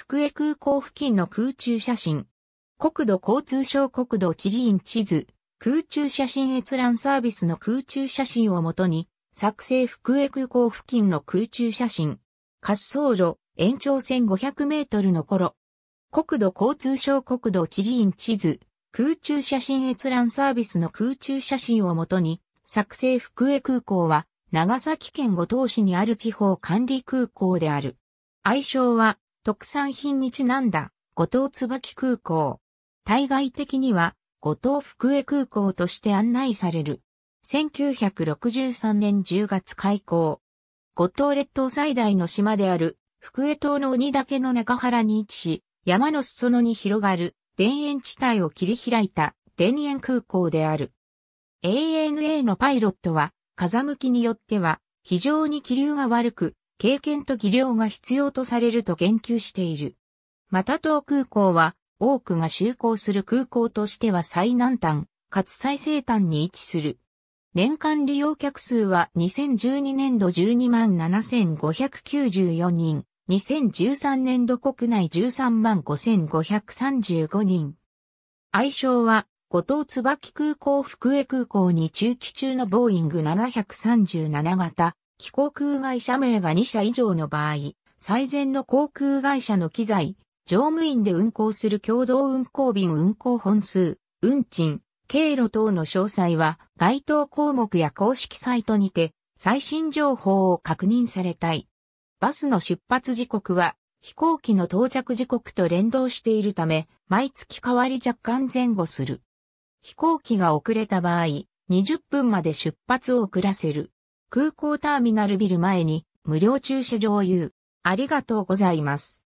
福江空港付近の空中写真。国土交通省国土地理院地図、空中写真閲覧サービスの空中写真をもとに、作成福江空港付近の空中写真。滑走路、延長線500メートルの頃。国土交通省国土地理院地図、空中写真閲覧サービスの空中写真をもとに、作成福江空港は、長崎県五島市にある地方管理空港である。愛称は、特産品にちなんだ、五島椿空港。対外的には、五島福江空港として案内される。1963年10月開港。五島列島最大の島である、福江島の鬼岳の中原に位置し、山の裾野に広がる、田園地帯を切り開いた、田園空港である。ANA のパイロットは、風向きによっては、非常に気流が悪く、経験と技量が必要とされると言及している。また東空港は、多くが就航する空港としては最南端、かつ最西端に位置する。年間利用客数は2012年度12万7594人、2013年度国内13万5535人。愛称は、五島椿空港福江空港に中期中のボーイング737型、機航空会社名が2社以上の場合、最善の航空会社の機材、乗務員で運航する共同運航便運航本数、運賃、経路等の詳細は該当項目や公式サイトにて最新情報を確認されたい。バスの出発時刻は飛行機の到着時刻と連動しているため、毎月変わり若干前後する。飛行機が遅れた場合、20分まで出発を遅らせる。空港ターミナルビル前に無料駐車場を言う。ありがとうございます。